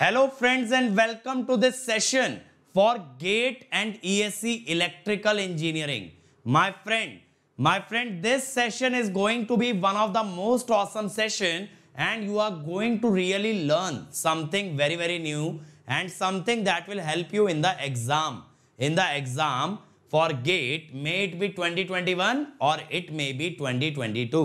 Hello friends and welcome to this session for GATE and ESC Electrical Engineering. My friend, my friend, this session is going to be one of the most awesome session and you are going to really learn something very, very new and something that will help you in the exam. In the exam for GATE, may it be 2021 or it may be 2022.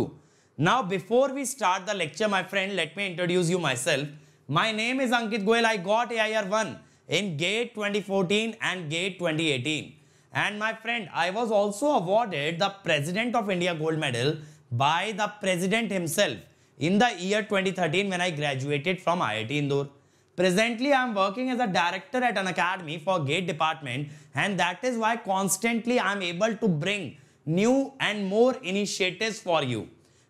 Now, before we start the lecture, my friend, let me introduce you myself. My name is Ankit Goel. I got AIR 1 in GATE 2014 and GATE 2018. And my friend, I was also awarded the President of India Gold Medal by the President himself in the year 2013 when I graduated from IIT Indore. Presently, I am working as a director at an academy for GATE department and that is why constantly I am able to bring new and more initiatives for you.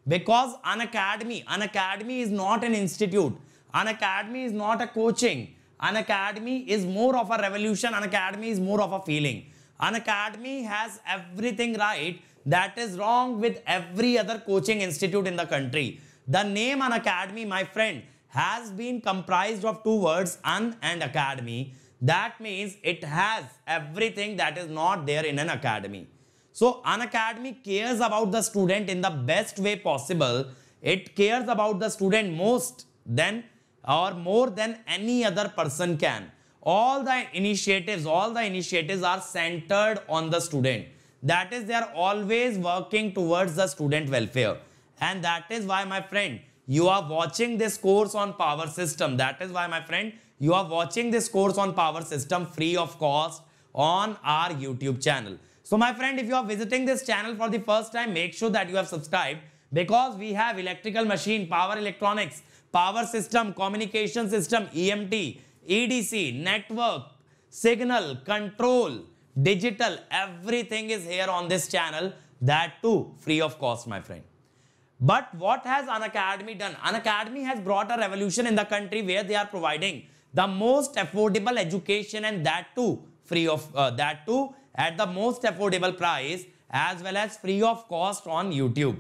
Because an academy, an academy is not an institute. An academy is not a coaching. An academy is more of a revolution. An academy is more of a feeling. An academy has everything right that is wrong with every other coaching institute in the country. The name An Academy, my friend, has been comprised of two words, An and Academy. That means it has everything that is not there in an academy. So an academy cares about the student in the best way possible. It cares about the student most than or more than any other person can. All the initiatives, all the initiatives are centered on the student. That is, they are always working towards the student welfare. And that is why, my friend, you are watching this course on power system. That is why, my friend, you are watching this course on power system free of cost on our YouTube channel. So, my friend, if you are visiting this channel for the first time, make sure that you have subscribed because we have electrical machine, power electronics, power system, communication system, EMT, EDC, network, signal, control, digital, everything is here on this channel. That too, free of cost, my friend. But what has An Academy done? An Academy has brought a revolution in the country where they are providing the most affordable education and that too free of uh, that too at the most affordable price as well as free of cost on YouTube.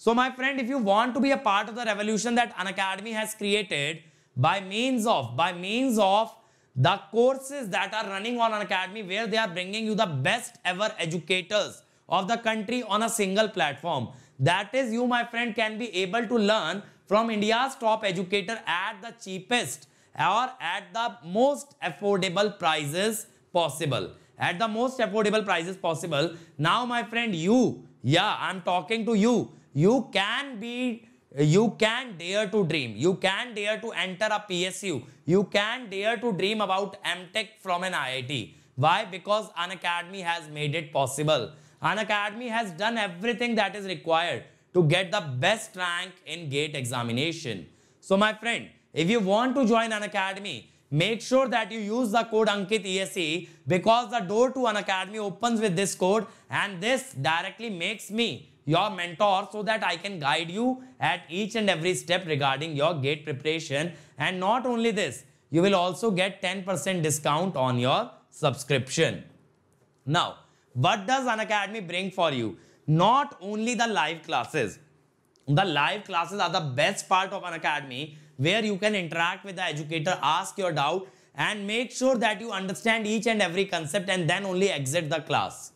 So my friend, if you want to be a part of the revolution that An Academy has created by means of, by means of the courses that are running on An Academy where they are bringing you the best ever educators of the country on a single platform. That is you, my friend, can be able to learn from India's top educator at the cheapest or at the most affordable prices possible. At the most affordable prices possible. Now, my friend, you, yeah, I'm talking to you you can be you can dare to dream you can dare to enter a psu you can dare to dream about mtech from an iit why because an academy has made it possible an academy has done everything that is required to get the best rank in gate examination so my friend if you want to join an academy make sure that you use the code ankit ese because the door to an academy opens with this code and this directly makes me your mentor so that I can guide you at each and every step regarding your gate preparation. And not only this, you will also get 10% discount on your subscription. Now, what does Unacademy bring for you? Not only the live classes. The live classes are the best part of Unacademy where you can interact with the educator, ask your doubt and make sure that you understand each and every concept and then only exit the class.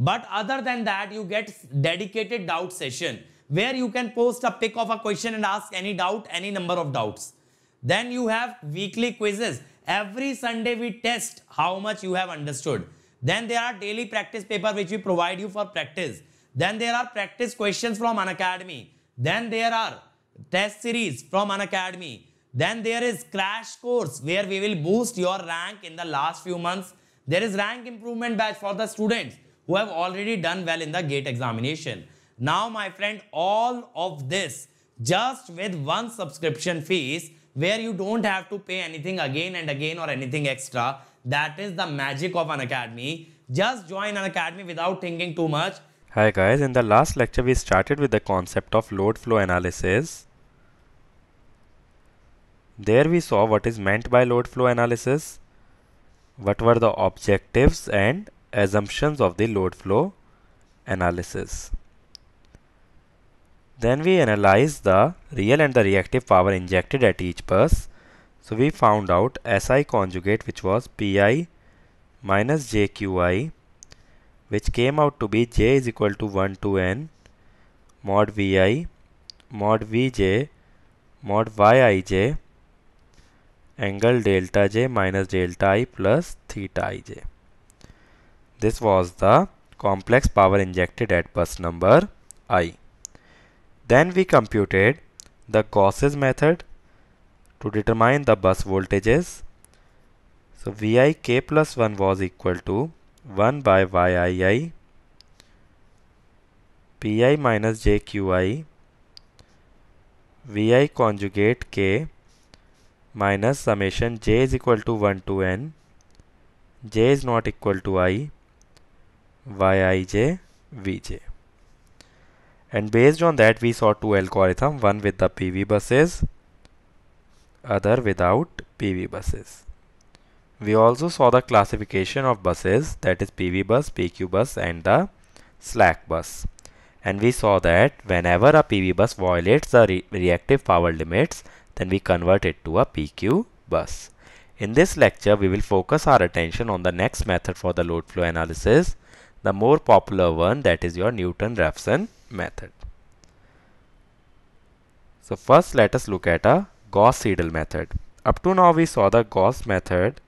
But other than that, you get dedicated doubt session where you can post a pic of a question and ask any doubt, any number of doubts. Then you have weekly quizzes. Every Sunday we test how much you have understood. Then there are daily practice paper which we provide you for practice. Then there are practice questions from an academy. Then there are test series from an academy. Then there is crash course where we will boost your rank in the last few months. There is rank improvement batch for the students who have already done well in the gate examination. Now, my friend, all of this just with one subscription fees where you don't have to pay anything again and again or anything extra. That is the magic of an academy. Just join an academy without thinking too much. Hi guys, in the last lecture we started with the concept of load flow analysis. There we saw what is meant by load flow analysis, what were the objectives and assumptions of the load flow analysis. Then we analyze the real and the reactive power injected at each bus. So we found out SI conjugate which was PI minus JQI which came out to be J is equal to 1 to N mod VI mod VJ mod YIJ angle delta J minus delta I plus theta IJ. This was the complex power injected at bus number i. Then we computed the Gauss's method to determine the bus voltages. So Vi k plus 1 was equal to 1 by Yii Pi minus JQi Vi conjugate k minus summation j is equal to 1 to n j is not equal to i Yij Vj. And based on that we saw two algorithms, one with the PV buses, other without PV buses. We also saw the classification of buses that is PV bus, PQ bus and the slack bus. And we saw that whenever a PV bus violates the re reactive power limits, then we convert it to a PQ bus. In this lecture, we will focus our attention on the next method for the load flow analysis, the more popular one that is your Newton-Raphson method. So first let us look at a Gauss-Seidel method. Up to now we saw the Gauss method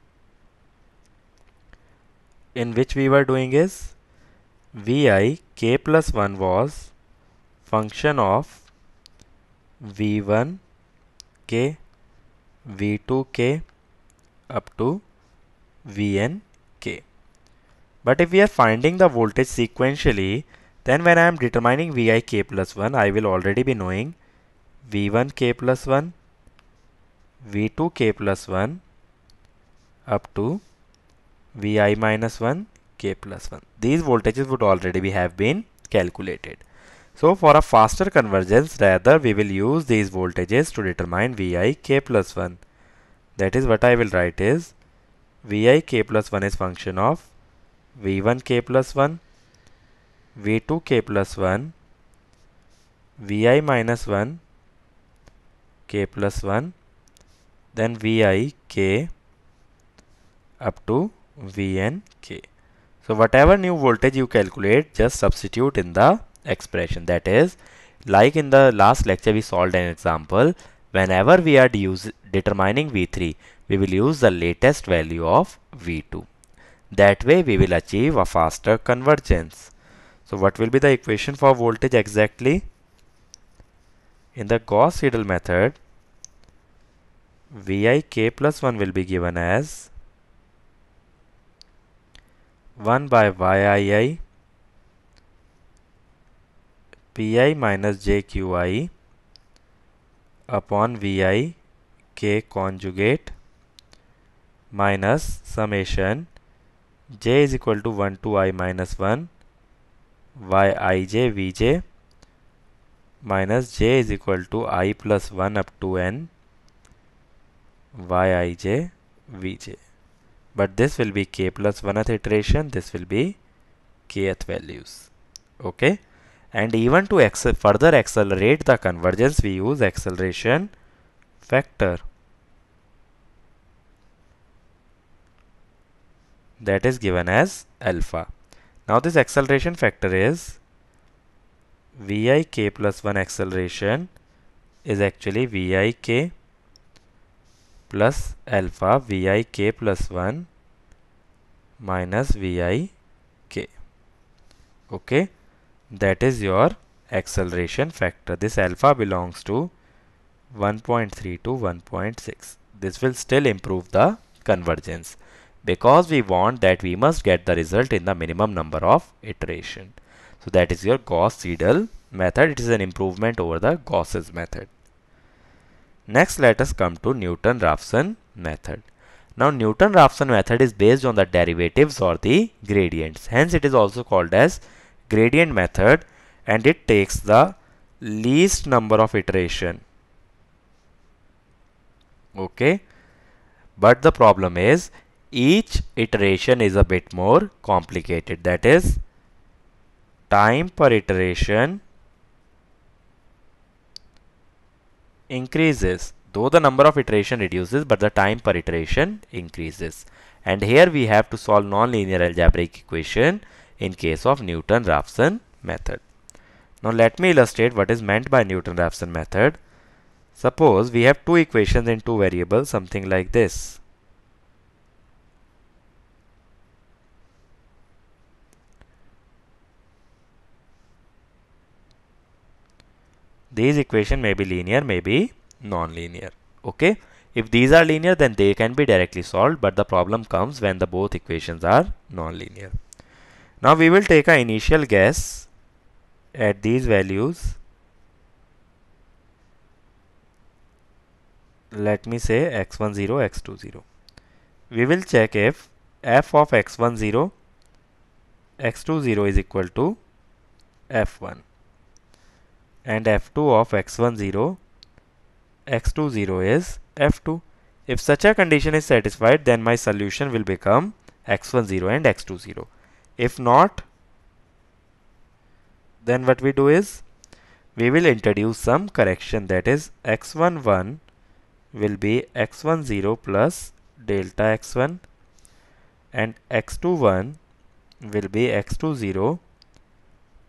in which we were doing is vi k plus 1 was function of v1 k v2 k up to vn but if we are finding the voltage sequentially, then when I am determining Vi k plus 1, I will already be knowing V1 k plus 1, V2 k plus 1 up to Vi minus 1 k plus 1. These voltages would already be have been calculated. So for a faster convergence rather we will use these voltages to determine Vi k plus 1. That is what I will write is Vi k plus 1 is function of v1k plus 1, v2k plus 1, vi minus 1, k plus 1, then vi k up to vn k. So whatever new voltage you calculate, just substitute in the expression. That is, like in the last lecture we solved an example, whenever we are determining V3, we will use the latest value of V2. That way we will achieve a faster convergence. So what will be the equation for voltage exactly? In the Gauss Seidel method, Vik plus 1 will be given as 1 by Yii Pi minus JQi upon Vi k conjugate minus summation j is equal to 1 to i minus 1 yijvj minus j is equal to i plus 1 up to n But this will be k plus 1th iteration, this will be kth values. Okay. And even to further accelerate the convergence, we use acceleration factor. that is given as alpha. Now this acceleration factor is Vik plus 1 acceleration is actually Vik plus alpha Vik plus 1 minus Vik. Okay, that is your acceleration factor. This alpha belongs to 1.3 to 1.6. This will still improve the convergence because we want that we must get the result in the minimum number of iteration. So that is your Gauss-Seidel method. It is an improvement over the Gauss's method. Next, let us come to Newton-Raphson method. Now, Newton-Raphson method is based on the derivatives or the gradients. Hence, it is also called as gradient method and it takes the least number of iteration. Okay. But the problem is each iteration is a bit more complicated that is time per iteration increases though the number of iteration reduces but the time per iteration increases and here we have to solve nonlinear algebraic equation in case of Newton-Raphson method. Now let me illustrate what is meant by Newton-Raphson method. Suppose we have two equations in two variables something like this. these equation may be linear may be non-linear okay if these are linear then they can be directly solved but the problem comes when the both equations are non-linear now we will take an initial guess at these values let me say x10 x20 we will check if f of x10 x20 is equal to f1 and f2 of x1 0 x2 0 is f2 if such a condition is satisfied then my solution will become x1 0 and x2 0 if not then what we do is we will introduce some correction that is x1 1 will be x1 0 plus delta x1 and x2 1 will be x2 0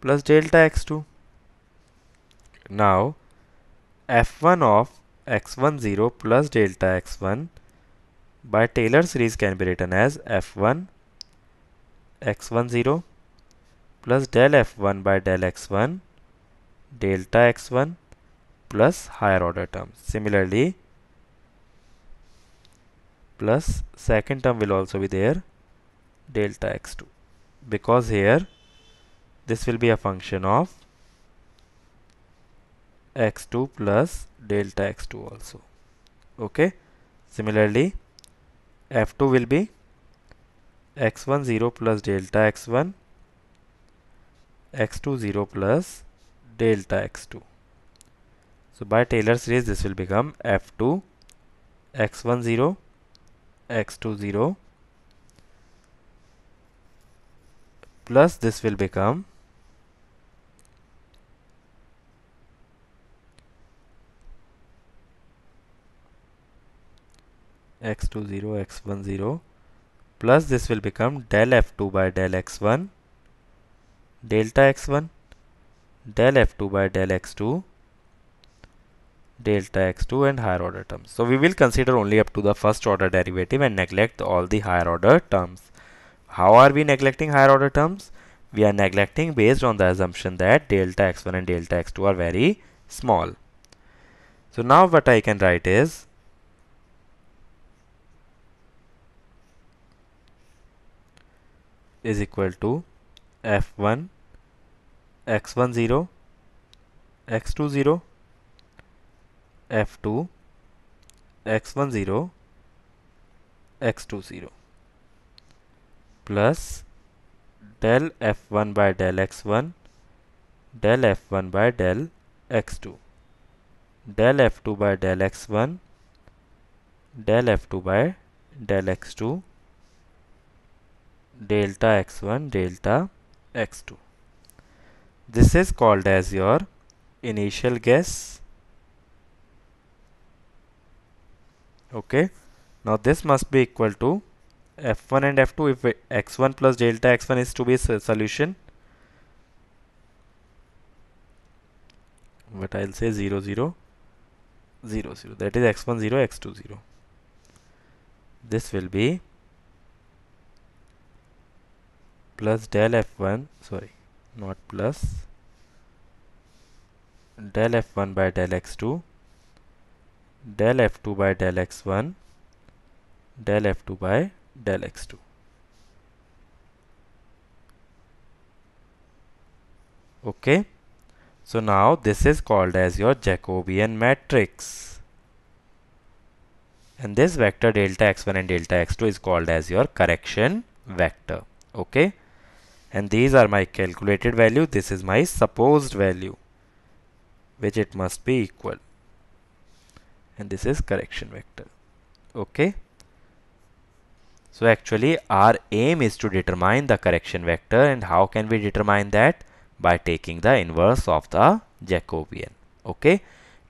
plus delta x2 now f1 of x1 0 plus delta x1 by Taylor series can be written as f1 x1 0 plus del f1 by del x1 delta x1 plus higher order term. Similarly, plus second term will also be there delta x2 because here this will be a function of x2 plus delta x2 also okay similarly f2 will be x1 0 plus delta x1 x2 0 plus delta x2 so by Taylor series this will become f2 x1 0 x2 0 plus this will become x20 x10 plus this will become del f2 by del x1 delta x1 del f2 by del x2 delta x2 and higher order terms. So we will consider only up to the first order derivative and neglect all the higher order terms. How are we neglecting higher order terms? We are neglecting based on the assumption that delta x1 and delta x2 are very small. So now what I can write is is equal to f1 x1 0 x2 0 f2 x1 0 x2 0 plus del f1 by del x1 del f1 by del x2 del f2 by del x1 del f2 by del x2 delta x1 delta x2 this is called as your initial guess okay now this must be equal to f1 and f2 if x1 plus delta x1 is to be solution but I'll say 0 0 0 0 that is x1 0 x2 0 this will be plus del f1 sorry not plus del f1 by del x2 del f2 by del x1 del f2 by del x2 okay so now this is called as your Jacobian matrix and this vector delta x1 and delta x2 is called as your correction vector okay and these are my calculated value this is my supposed value which it must be equal and this is correction vector okay so actually our aim is to determine the correction vector and how can we determine that by taking the inverse of the Jacobian okay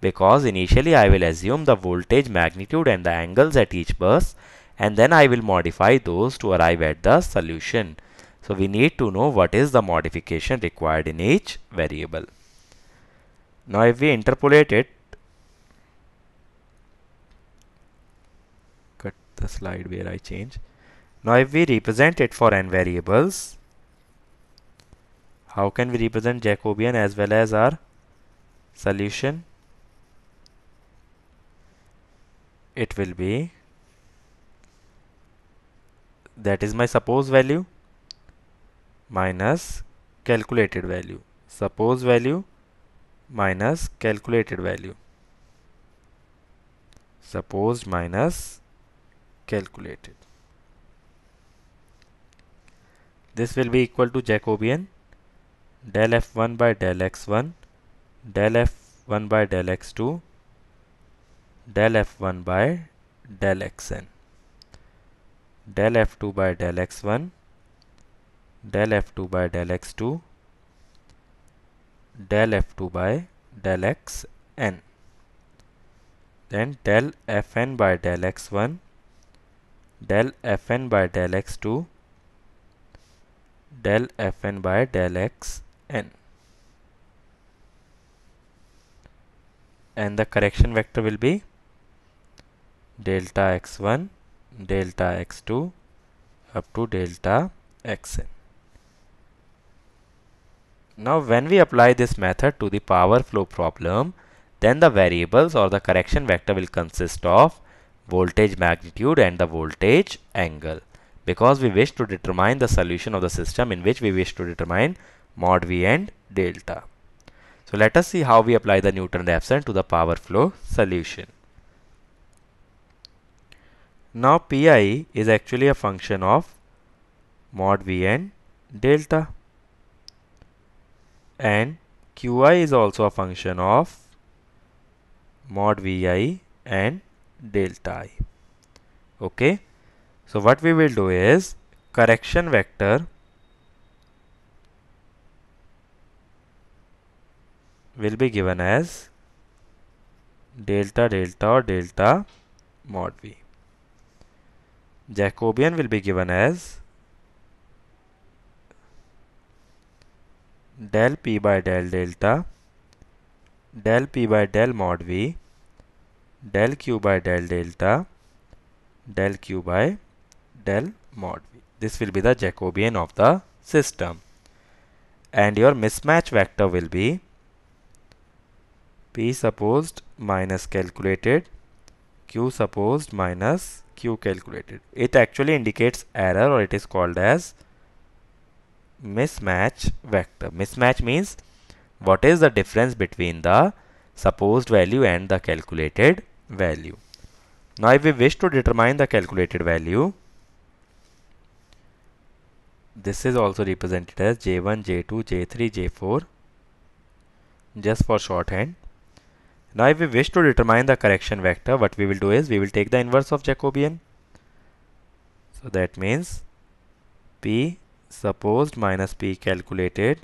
because initially I will assume the voltage magnitude and the angles at each bus and then I will modify those to arrive at the solution so we need to know what is the modification required in each variable. Now if we interpolate it, cut the slide where I change. Now if we represent it for n variables, how can we represent Jacobian as well as our solution? It will be, that is my suppose value minus calculated value suppose value minus calculated value supposed minus calculated this will be equal to Jacobian del f1 by del x1 del f1 by del x2 del f1 by del xn del f2 by del x1 del f2 by del x2 del f2 by del xn then del fn by del x1 del fn by del x2 del fn by del xn and the correction vector will be delta x1 delta x2 up to delta xn now when we apply this method to the power flow problem, then the variables or the correction vector will consist of voltage magnitude and the voltage angle because we wish to determine the solution of the system in which we wish to determine mod V and delta. So let us see how we apply the Newton-Raphson to the power flow solution. Now Pi is actually a function of mod V and delta and qi is also a function of mod vi and delta i okay so what we will do is correction vector will be given as delta delta or delta mod v. Jacobian will be given as del p by del delta del p by del mod v del q by del delta del q by del mod v. This will be the Jacobian of the system and your mismatch vector will be p supposed minus calculated q supposed minus q calculated. It actually indicates error or it is called as mismatch vector mismatch means what is the difference between the supposed value and the calculated value now if we wish to determine the calculated value this is also represented as j1 j2 j3 j4 just for shorthand now if we wish to determine the correction vector what we will do is we will take the inverse of jacobian so that means p supposed minus p calculated,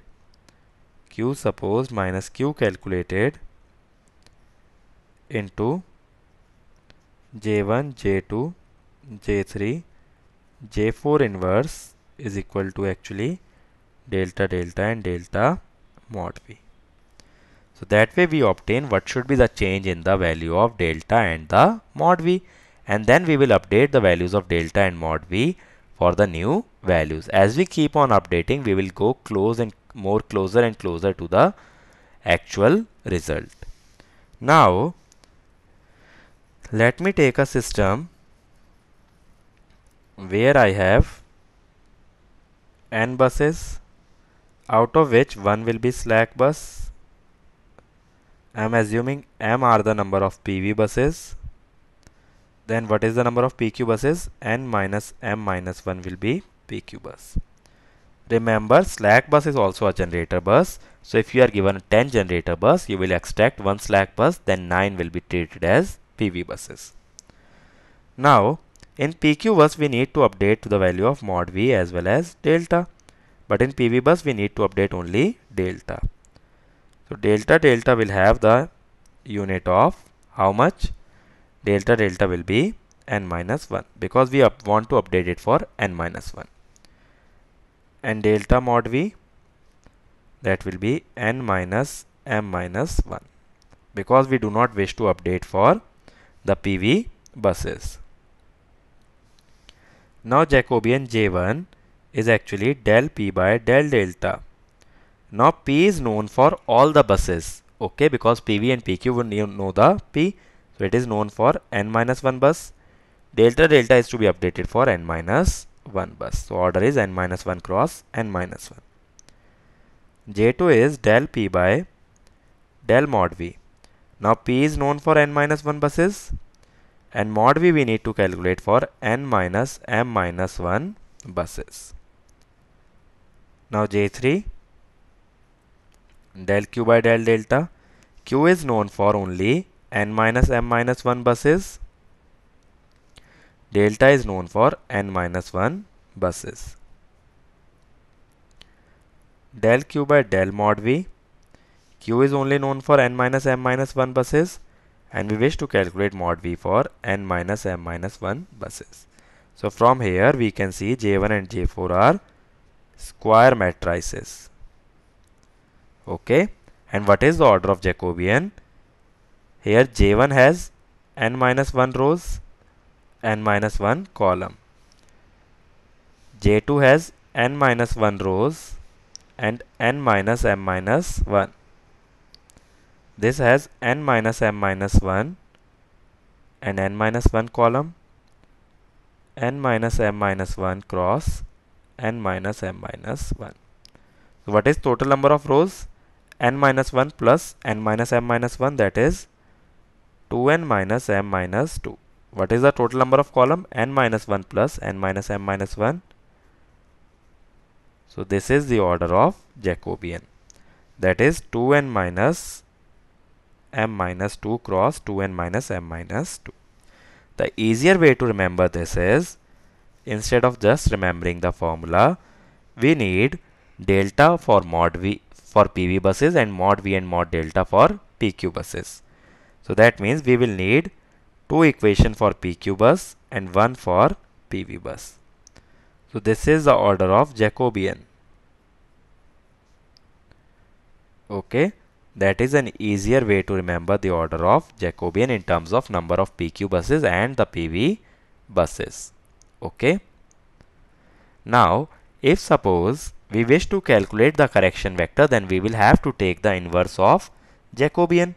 q supposed minus q calculated into j1, j2, j3, j4 inverse is equal to actually delta delta and delta mod v. So that way we obtain what should be the change in the value of delta and the mod v and then we will update the values of delta and mod v for the new values. As we keep on updating, we will go close and more closer and closer to the actual result. Now, let me take a system where I have n buses out of which one will be slack bus. I am assuming m are the number of PV buses. Then what is the number of PQ buses? n minus m minus 1 will be PQ bus. Remember slack bus is also a generator bus. So if you are given 10 generator bus, you will extract one slack bus, then 9 will be treated as PV buses. Now in PQ bus we need to update to the value of mod V as well as delta. But in PV bus we need to update only delta. So delta delta will have the unit of how much? Delta delta will be n minus 1 because we want to update it for n minus 1 and delta mod v that will be n minus m minus 1 because we do not wish to update for the PV buses. Now Jacobian J1 is actually del P by del delta. Now P is known for all the buses okay because PV and PQ would know the P so it is known for n minus 1 bus delta delta is to be updated for n minus 1 bus. So order is n minus 1 cross n minus 1. J2 is del P by del mod V. Now P is known for n minus 1 buses and mod V we need to calculate for n minus m minus 1 buses. Now J3 del Q by del delta. Q is known for only n minus m minus 1 buses Delta is known for n minus 1 buses. Del Q by del mod V. Q is only known for n minus m minus 1 buses and we wish to calculate mod V for n minus m minus 1 buses. So from here we can see J1 and J4 are square matrices. Okay. And what is the order of Jacobian? Here J1 has n minus 1 rows n minus 1 column. J2 has n minus 1 rows and n minus m minus 1. This has n minus m minus 1 and n minus 1 column n minus m minus 1 cross n minus m minus 1. So what is total number of rows? n minus 1 plus n minus m minus 1 that is 2n minus m minus 2 what is the total number of column n minus 1 plus n minus m minus 1 so this is the order of Jacobian that is 2n minus m minus 2 cross 2n minus m minus 2 the easier way to remember this is instead of just remembering the formula we need delta for mod v for PV buses and mod v and mod delta for PQ buses so that means we will need two equation for PQ bus and one for PV bus. So this is the order of Jacobian. Okay, that is an easier way to remember the order of Jacobian in terms of number of PQ buses and the PV buses. Okay. Now, if suppose we wish to calculate the correction vector, then we will have to take the inverse of Jacobian.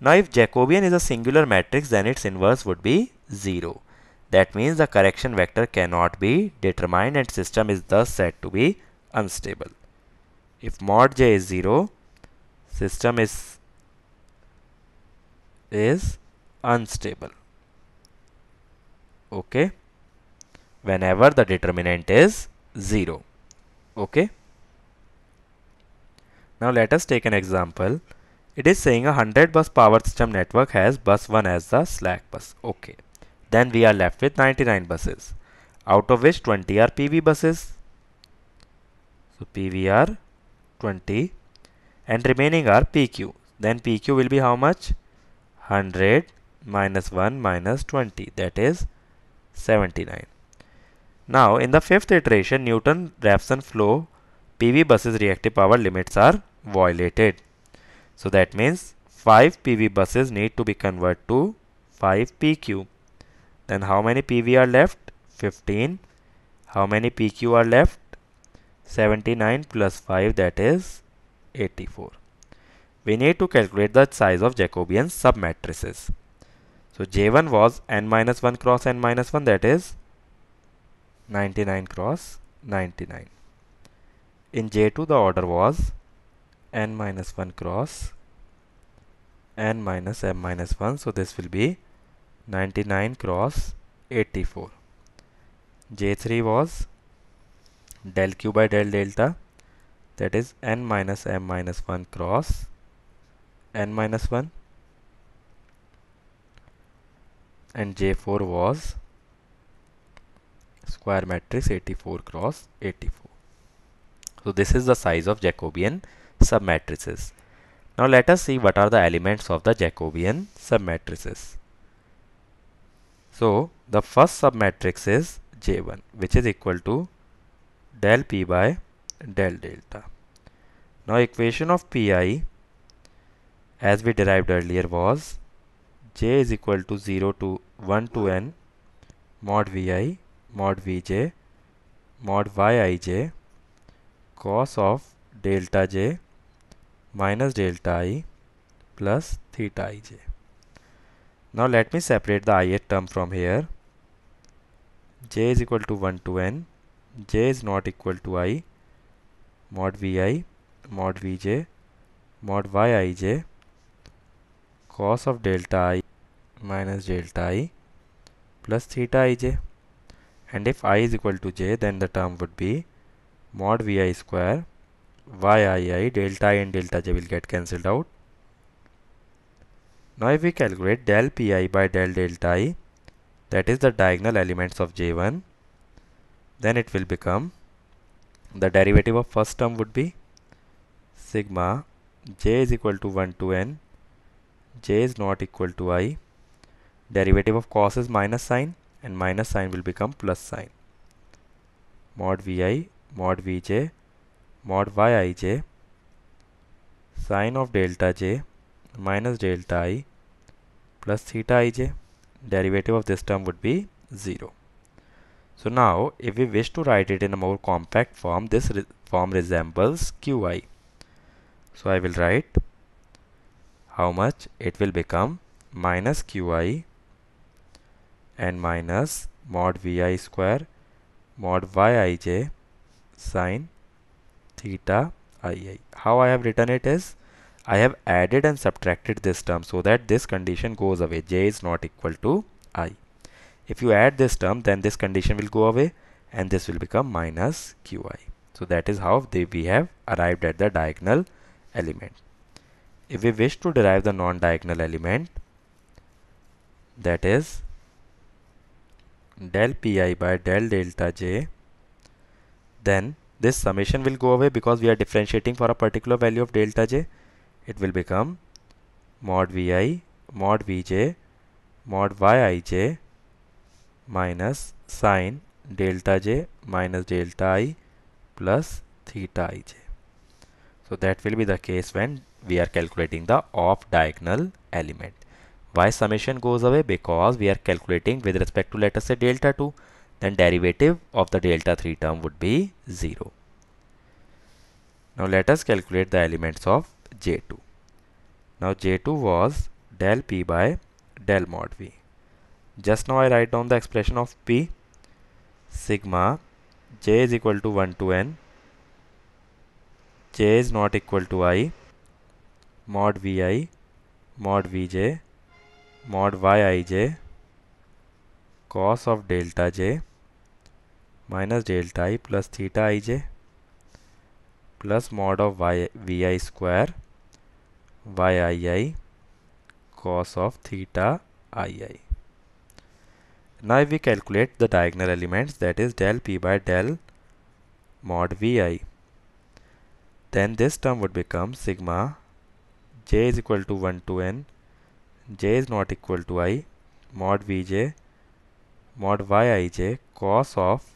Now if Jacobian is a singular matrix then its inverse would be 0. That means the correction vector cannot be determined and system is thus said to be unstable. If mod j is 0, system is, is unstable. Okay. Whenever the determinant is 0. Okay. Now let us take an example. It is saying a 100 bus power system network has bus 1 as the slack bus. Okay. Then we are left with 99 buses, out of which 20 are PV buses. So PV are 20 and remaining are PQ. Then PQ will be how much? 100 minus 1 minus 20 that is 79. Now in the fifth iteration Newton-Raphson flow PV buses reactive power limits are violated. So that means 5 PV buses need to be converted to 5 PQ. Then how many PV are left? 15. How many PQ are left? 79 plus 5 that is 84. We need to calculate the size of Jacobian submatrices. So J1 was n minus 1 cross n minus 1 that is 99 cross 99. In J2 the order was n minus 1 cross n minus m minus 1 so this will be 99 cross 84 j3 was del q by del delta that is n minus m minus 1 cross n minus 1 and j4 was square matrix 84 cross 84 so this is the size of Jacobian submatrices. Now let us see what are the elements of the Jacobian submatrices. So the first submatrix is J1 which is equal to del P by del delta. Now equation of Pi as we derived earlier was J is equal to 0 to 1 to n mod Vi mod Vj mod Yij cos of delta J minus delta i plus theta ij. Now let me separate the ith term from here. j is equal to 1 to n, j is not equal to i, mod vi, mod vj, mod yij, cos of delta i minus delta i plus theta ij. And if i is equal to j, then the term would be mod vi square yii delta i and delta j will get cancelled out. Now if we calculate del pi by del delta i that is the diagonal elements of j1 then it will become the derivative of first term would be sigma j is equal to 1 to n j is not equal to i derivative of cos is minus sign and minus sign will become plus sign mod vi mod vj mod yij sine of delta j minus delta i plus theta ij derivative of this term would be 0 so now if we wish to write it in a more compact form this re form resembles qi so I will write how much it will become minus qi and minus mod vi square mod yij sine theta ii. How I have written it is I have added and subtracted this term so that this condition goes away. J is not equal to i. If you add this term then this condition will go away and this will become minus qi. So that is how they, we have arrived at the diagonal element. If we wish to derive the non-diagonal element that is del pi by del delta j then this summation will go away because we are differentiating for a particular value of delta j it will become mod vi mod vj mod yij minus sine delta j minus delta i plus theta ij so that will be the case when we are calculating the off diagonal element why summation goes away because we are calculating with respect to let us say delta 2 then derivative of the delta 3 term would be 0. Now let us calculate the elements of J2. Now J2 was del P by del mod V. Just now I write down the expression of P sigma J is equal to 1 to N J is not equal to I mod VI mod VJ mod YIJ cos of delta J minus delta I plus theta I J plus mod of Y V I square Y I I cos of theta I I now we calculate the diagonal elements that is del P by del mod V I then this term would become sigma J is equal to one to N J is not equal to I mod V J mod Y I J cos of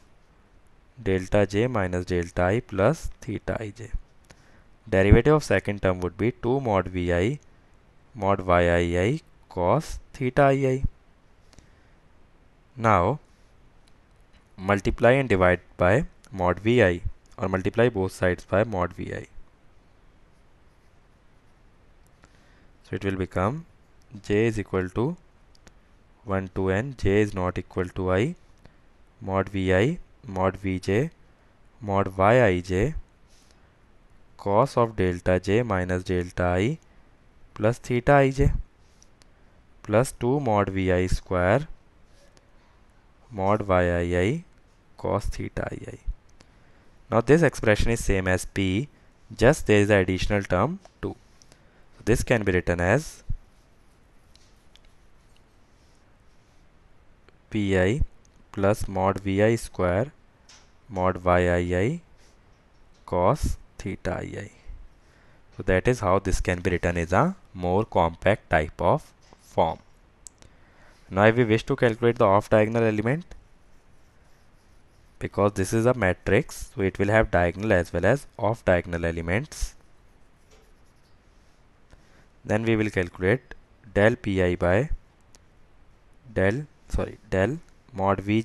delta j minus delta i plus theta ij. Derivative of second term would be 2 mod vi mod yii cos theta ii. Now multiply and divide by mod vi or multiply both sides by mod vi. So it will become j is equal to 1 to n j is not equal to i mod vi mod vj mod yij cos of delta j minus delta i plus theta ij plus 2 mod vi square mod yii cos theta ii. Now this expression is same as p just there is an additional term 2. So this can be written as pi plus mod vi square mod yii cos theta ii. So that is how this can be written as a more compact type of form. Now if we wish to calculate the off diagonal element because this is a matrix so it will have diagonal as well as off diagonal elements then we will calculate del pi by del sorry del mod vj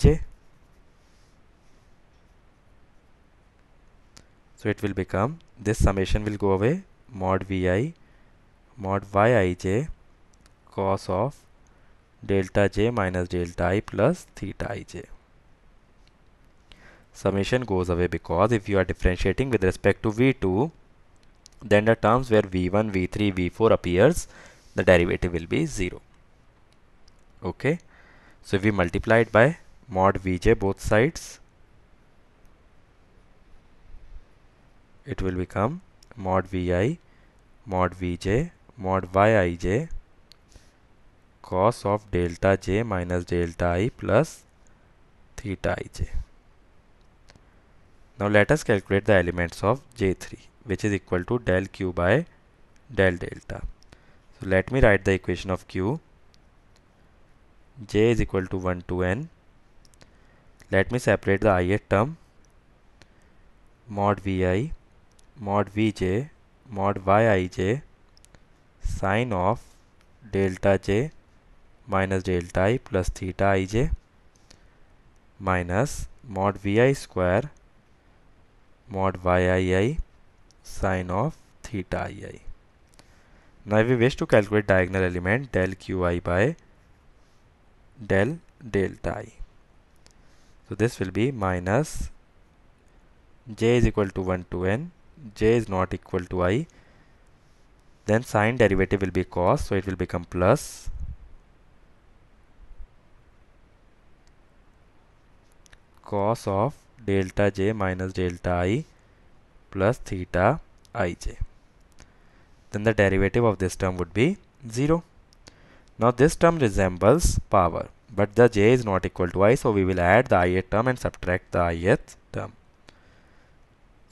so it will become this summation will go away mod vi mod yij cos of delta j minus delta i plus theta ij summation goes away because if you are differentiating with respect to v2 then the terms where v1 v3 v4 appears the derivative will be 0 okay so if we multiply it by mod Vj both sides, it will become mod Vi mod Vj mod Yij cos of delta j minus delta i plus theta ij. Now let us calculate the elements of J3 which is equal to del Q by del delta. So let me write the equation of Q. j is equal to 1 to n let me separate the ith term mod vi mod vj mod yij sine of delta j minus delta i plus theta ij minus mod vi square mod yii sine of theta ii. Now if we wish to calculate diagonal element del qi by del delta i. So this will be minus j is equal to 1 to n, j is not equal to i. Then sine derivative will be cos, so it will become plus cos of delta j minus delta i plus theta ij. Then the derivative of this term would be 0. Now this term resembles power, but the j is not equal to i, so we will add the ith term and subtract the ith term.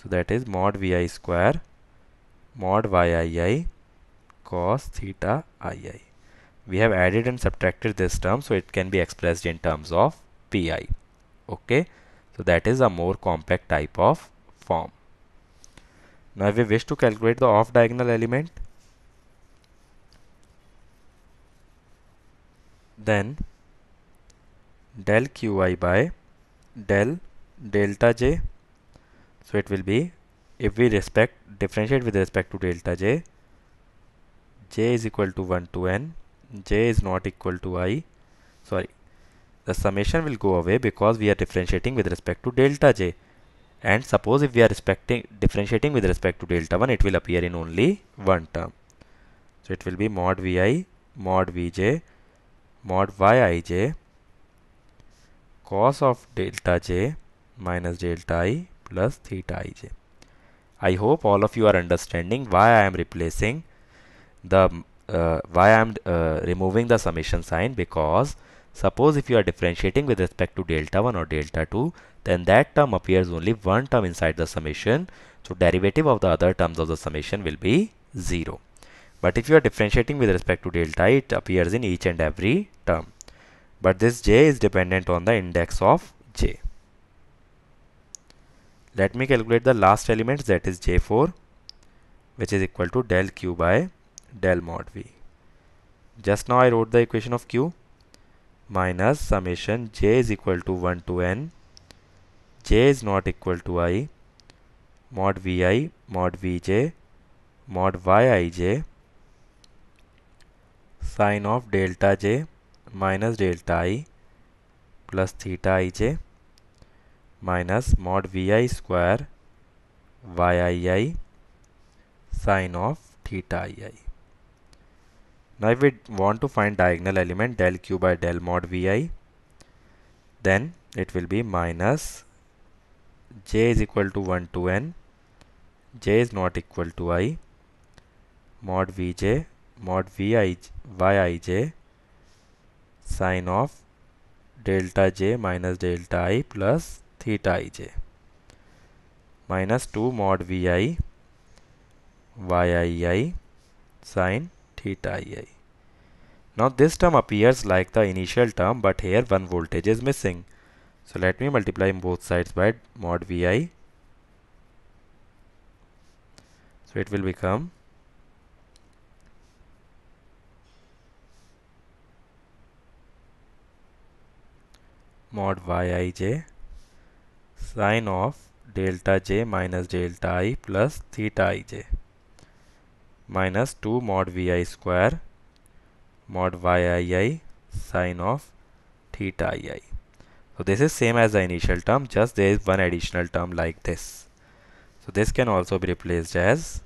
So that is mod vi square mod yii cos theta ii. We have added and subtracted this term, so it can be expressed in terms of pi. Okay, so that is a more compact type of form. Now if we wish to calculate the off diagonal element, then del qi by del delta j so it will be if we respect differentiate with respect to delta j j is equal to 1 to n j is not equal to i sorry the summation will go away because we are differentiating with respect to delta j and suppose if we are respecting differentiating with respect to delta 1 it will appear in only one term so it will be mod vi mod vj mod yij cos of delta j minus delta i plus theta ij. I hope all of you are understanding why I am replacing the uh, why I am uh, removing the summation sign because suppose if you are differentiating with respect to delta 1 or delta 2 then that term appears only one term inside the summation so derivative of the other terms of the summation will be 0. But if you are differentiating with respect to delta, it appears in each and every term. But this j is dependent on the index of j. Let me calculate the last element that is j4 which is equal to del q by del mod v. Just now I wrote the equation of q minus summation j is equal to 1 to n j is not equal to i mod vi mod vj mod yij sine of delta J minus delta I plus theta I J minus mod V I square Y I I sine of theta I I now we want to find diagonal element del Q by del mod V I then it will be minus J is equal to one to N J is not equal to I mod V J mod v i y i j sine of delta j minus delta i plus theta ij minus 2 mod Vi sine theta I. Now this term appears like the initial term but here one voltage is missing. So let me multiply both sides by mod Vi. So it will become mod yij sine of delta j minus delta i plus theta ij minus 2 mod vi square mod yii sine of theta ii. So this is same as the initial term just there is one additional term like this. So this can also be replaced as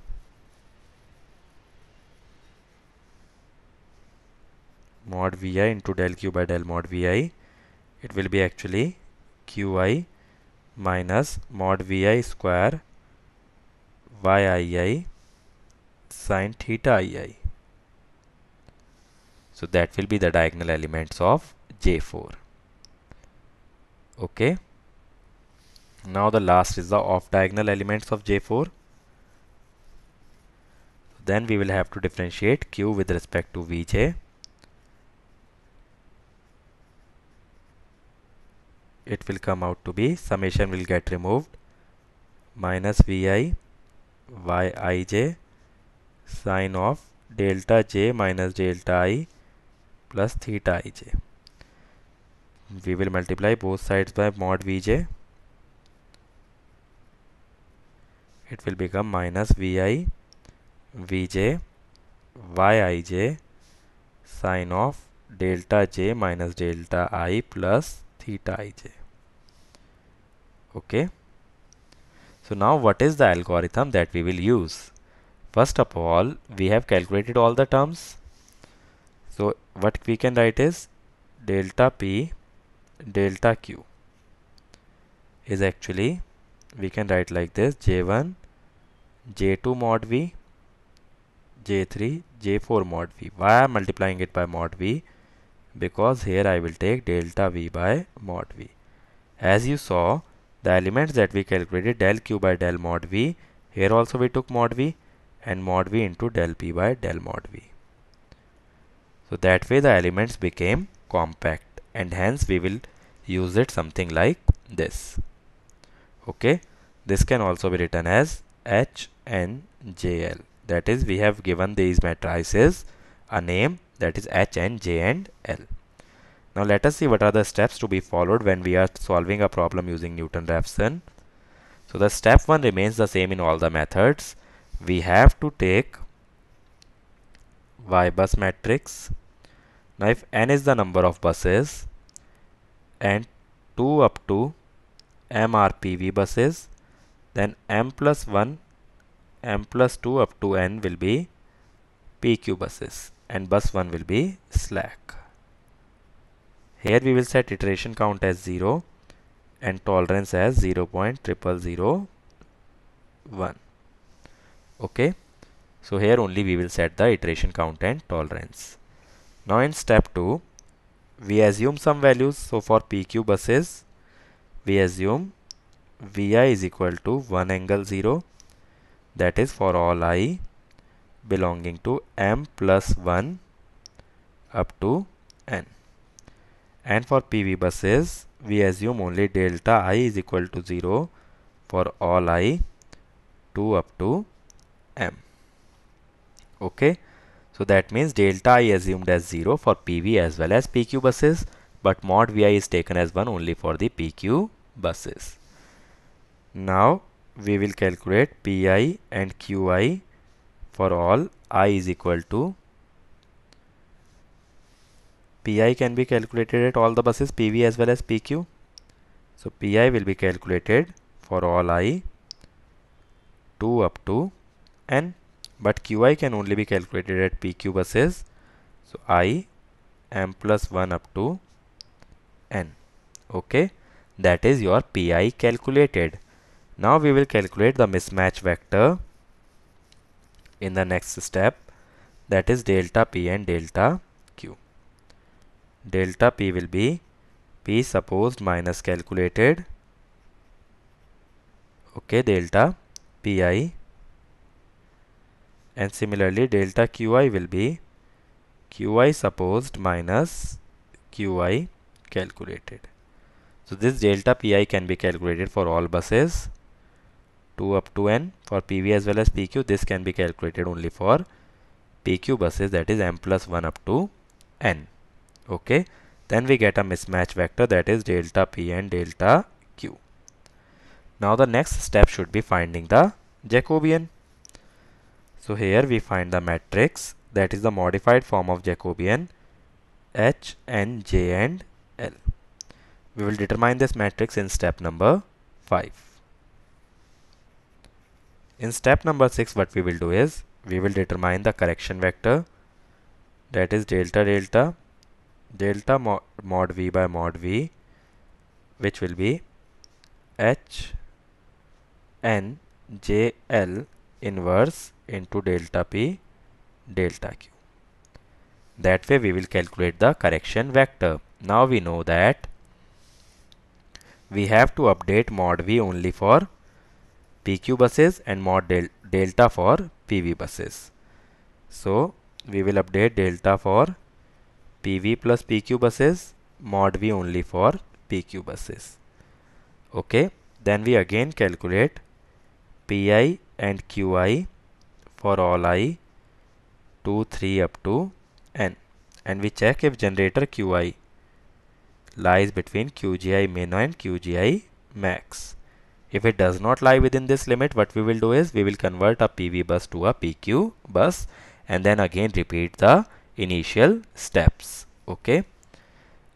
mod vi into del q by del mod vi it will be actually qi minus mod vi square yii sine theta ii. So that will be the diagonal elements of J4. Okay. Now the last is the off diagonal elements of J4. Then we will have to differentiate Q with respect to Vj it will come out to be summation will get removed minus vi yij sine of delta j minus delta i plus theta ij. We will multiply both sides by mod vj. It will become minus vi vj yij sine of delta j minus delta i plus theta ij. okay so now what is the algorithm that we will use first of all we have calculated all the terms so what we can write is delta p delta q is actually we can write like this j1 j2 mod v j3 j4 mod v why i'm multiplying it by mod v because here i will take delta v by mod v as you saw the elements that we calculated del q by del mod v here also we took mod v and mod v into del p by del mod v so that way the elements became compact and hence we will use it something like this okay this can also be written as h and jl that is we have given these matrices a name that is h and j and l now let us see what are the steps to be followed when we are solving a problem using Newton-Raphson. So the step 1 remains the same in all the methods. We have to take Y bus matrix. Now if n is the number of buses and 2 up to mrpv PV buses then m plus 1 m plus 2 up to n will be PQ buses and bus 1 will be slack. Here we will set iteration count as 0 and tolerance as 0.0001. Okay. So here only we will set the iteration count and tolerance. Now in step 2, we assume some values. So for PQ buses, we assume VI is equal to 1 angle 0 that is for all I belonging to M plus 1 up to N and for PV buses we assume only delta i is equal to 0 for all i 2 up to m okay so that means delta i assumed as 0 for PV as well as PQ buses but mod vi is taken as 1 only for the PQ buses now we will calculate pi and qi for all i is equal to pi can be calculated at all the buses pv as well as pq so pi will be calculated for all i 2 up to n but qi can only be calculated at pq buses so i m plus 1 up to n okay that is your pi calculated now we will calculate the mismatch vector in the next step that is delta p and delta delta P will be P supposed minus calculated okay delta Pi and similarly delta Qi will be Qi supposed minus Qi calculated. So this delta Pi can be calculated for all buses 2 up to n for PV as well as PQ this can be calculated only for PQ buses that is m plus 1 up to n okay then we get a mismatch vector that is delta p and delta q now the next step should be finding the Jacobian so here we find the matrix that is the modified form of Jacobian H and J and L. We will determine this matrix in step number 5. In step number 6 what we will do is we will determine the correction vector that is delta delta delta mod, mod v by mod v which will be h n j l inverse into delta p delta q. That way we will calculate the correction vector. Now we know that we have to update mod v only for PQ buses and mod del delta for PV buses. So we will update delta for PV plus PQ buses mod V only for PQ buses. Okay, then we again calculate PI and QI for all i 2, 3 up to n and we check if generator QI lies between QGI min and QGI max. If it does not lie within this limit, what we will do is we will convert a PV bus to a PQ bus and then again repeat the initial steps okay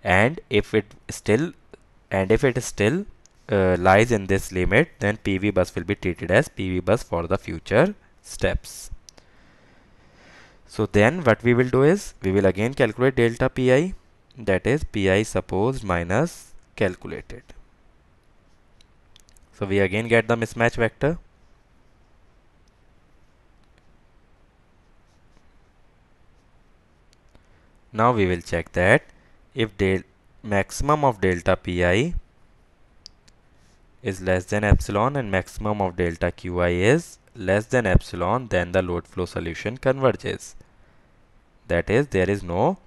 and if it still and if it still uh, lies in this limit then PV bus will be treated as PV bus for the future steps so then what we will do is we will again calculate delta pi that is pi supposed minus calculated so we again get the mismatch vector Now we will check that if del maximum of delta Pi is less than epsilon and maximum of delta Qi is less than epsilon then the load flow solution converges. That is there is no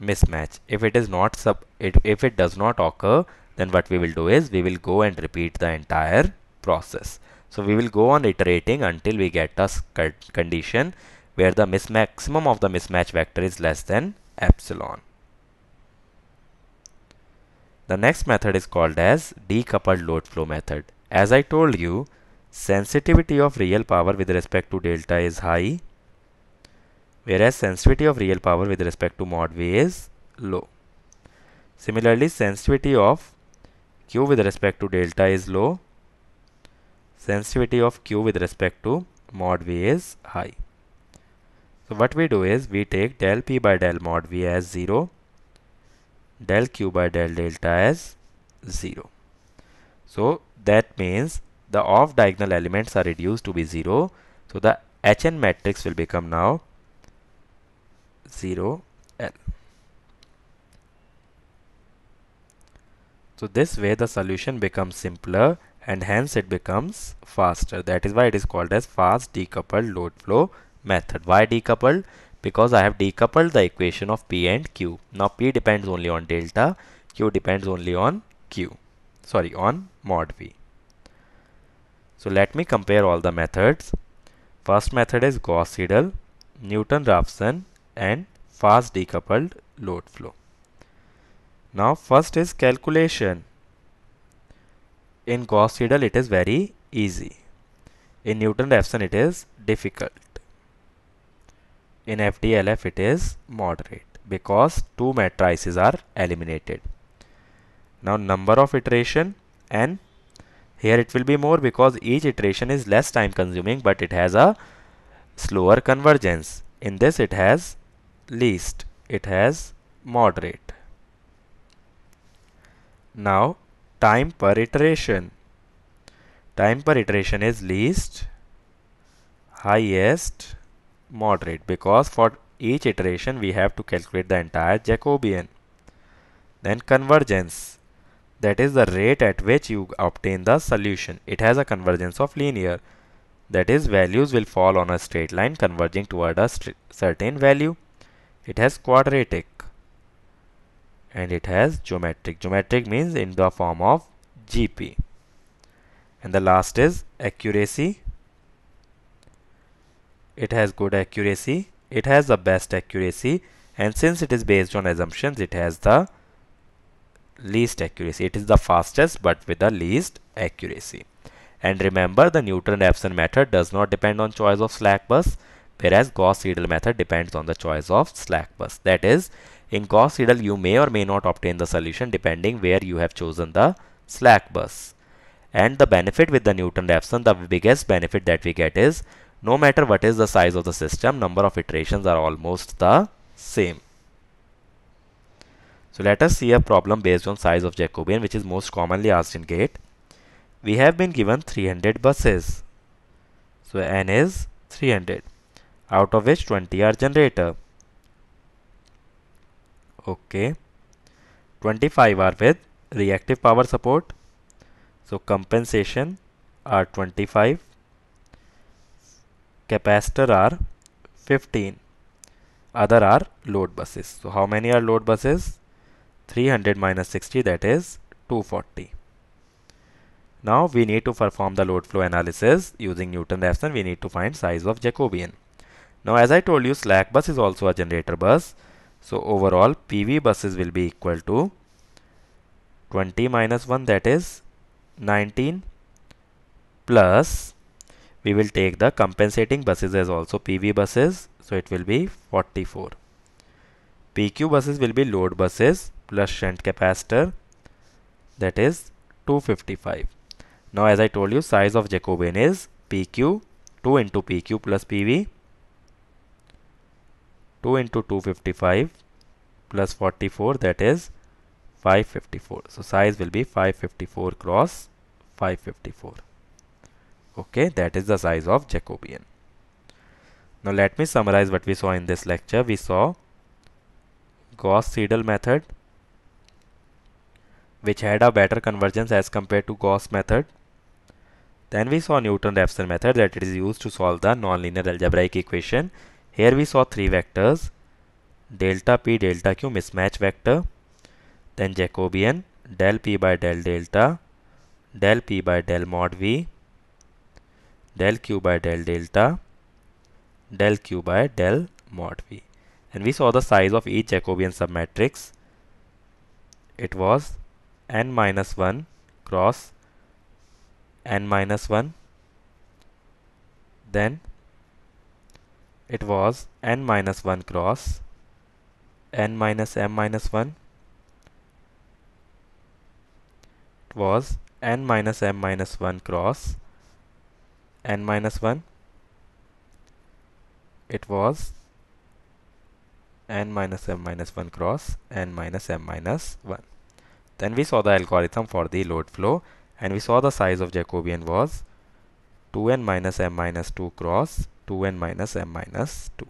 mismatch. If it is not sub it, if it does not occur then what we will do is we will go and repeat the entire process. So we will go on iterating until we get a condition where the mismaximum of the mismatch vector is less than epsilon. The next method is called as decoupled load flow method. As I told you, sensitivity of real power with respect to delta is high, whereas sensitivity of real power with respect to mod V is low. Similarly, sensitivity of Q with respect to delta is low, sensitivity of Q with respect to mod V is high. So what we do is we take del p by del mod v as 0, del q by del delta as 0. So that means the off diagonal elements are reduced to be 0. So the HN matrix will become now 0 L. So this way the solution becomes simpler and hence it becomes faster. That is why it is called as fast decoupled load flow method. Why decoupled? Because I have decoupled the equation of P and Q. Now P depends only on delta, Q depends only on Q, sorry, on mod V. So let me compare all the methods. First method is Gauss-Seidel, Newton-Raphson and fast decoupled load flow. Now first is calculation. In Gauss-Seidel it is very easy. In Newton-Raphson it is difficult in FDLF it is moderate because two matrices are eliminated. Now number of iteration n here it will be more because each iteration is less time consuming but it has a slower convergence. In this it has least, it has moderate. Now time per iteration. Time per iteration is least, highest, moderate because for each iteration we have to calculate the entire Jacobian. Then convergence that is the rate at which you obtain the solution. It has a convergence of linear that is values will fall on a straight line converging toward a certain value. It has quadratic and it has geometric. Geometric means in the form of GP. And the last is accuracy it has good accuracy it has the best accuracy and since it is based on assumptions it has the least accuracy it is the fastest but with the least accuracy and remember the Newton-Raphson method does not depend on choice of slack bus whereas Gauss-Seidel method depends on the choice of slack bus that is in Gauss-Seidel you may or may not obtain the solution depending where you have chosen the slack bus and the benefit with the Newton-Raphson the biggest benefit that we get is no matter what is the size of the system number of iterations are almost the same so let us see a problem based on size of Jacobian which is most commonly asked in GATE we have been given 300 buses so n is 300 out of which 20 are generator okay 25 are with reactive power support so compensation are 25 capacitor are 15 other are load buses so how many are load buses 300 minus 60 that is 240 now we need to perform the load flow analysis using Newton-Raphson we need to find size of Jacobian now as I told you slack bus is also a generator bus so overall PV buses will be equal to 20 minus 1 that is 19 plus we will take the compensating buses as also PV buses so it will be 44 PQ buses will be load buses plus shunt capacitor that is 255 now as I told you size of Jacobian is PQ 2 into PQ plus PV 2 into 255 plus 44 that is 554 so size will be 554 cross 554 okay that is the size of Jacobian now let me summarize what we saw in this lecture we saw Gauss-Seidel method which had a better convergence as compared to Gauss method then we saw Newton-Raphson method that it is used to solve the nonlinear algebraic equation here we saw three vectors delta p delta q mismatch vector then Jacobian del p by del delta del p by del mod v del q by del delta del q by del mod v. And we saw the size of each Jacobian submatrix. It was n minus 1 cross n minus 1 then it was n minus 1 cross n minus m minus 1 it was n minus m minus 1 cross n minus 1 it was n minus m minus 1 cross n minus m minus 1 then we saw the algorithm for the load flow and we saw the size of Jacobian was 2n minus m minus 2 cross 2n minus m minus 2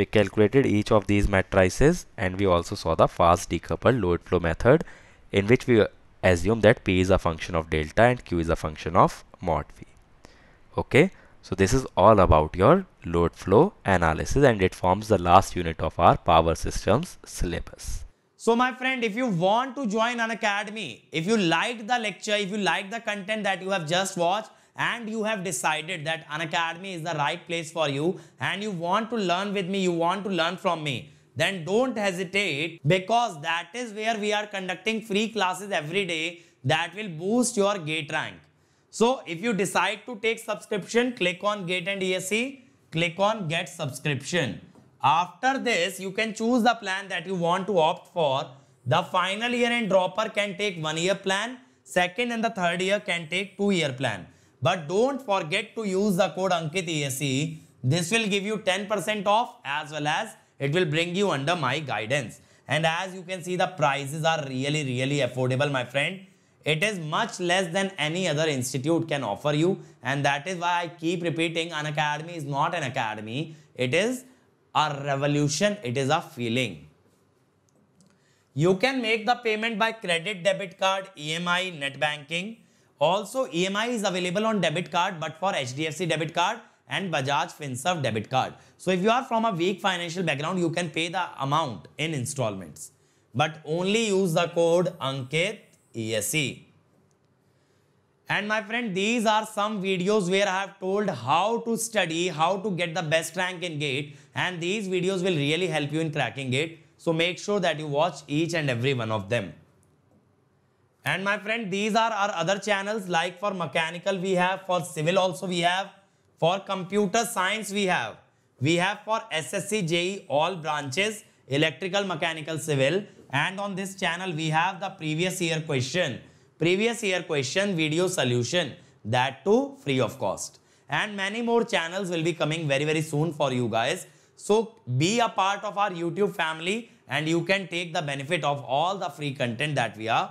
we calculated each of these matrices and we also saw the fast decoupled load flow method in which we assume that P is a function of delta and Q is a function of mod V okay so this is all about your load flow analysis and it forms the last unit of our power systems syllabus. So my friend, if you want to join an academy, if you like the lecture, if you like the content that you have just watched and you have decided that an academy is the right place for you and you want to learn with me, you want to learn from me, then don't hesitate because that is where we are conducting free classes every day that will boost your gate rank. So if you decide to take subscription, click on get and ESE, click on get subscription. After this, you can choose the plan that you want to opt for. The final year and dropper can take one year plan. Second and the third year can take two year plan. But don't forget to use the code Ankit ESE. This will give you 10% off as well as it will bring you under my guidance. And as you can see, the prices are really, really affordable, my friend. It is much less than any other institute can offer you and that is why I keep repeating an academy is not an academy. It is a revolution. It is a feeling. You can make the payment by credit, debit card, EMI, net banking. Also EMI is available on debit card but for HDFC debit card and Bajaj FinServ debit card. So if you are from a weak financial background, you can pay the amount in installments. But only use the code Ankit ESE. And my friend, these are some videos where I have told how to study, how to get the best rank in GATE. And these videos will really help you in cracking GATE. So make sure that you watch each and every one of them. And my friend, these are our other channels like for mechanical we have, for civil also we have, for computer science we have. We have for SSC, JE, all branches, electrical, mechanical, civil. And on this channel, we have the previous year question, previous year question video solution, that too free of cost. And many more channels will be coming very, very soon for you guys. So be a part of our YouTube family and you can take the benefit of all the free content that we are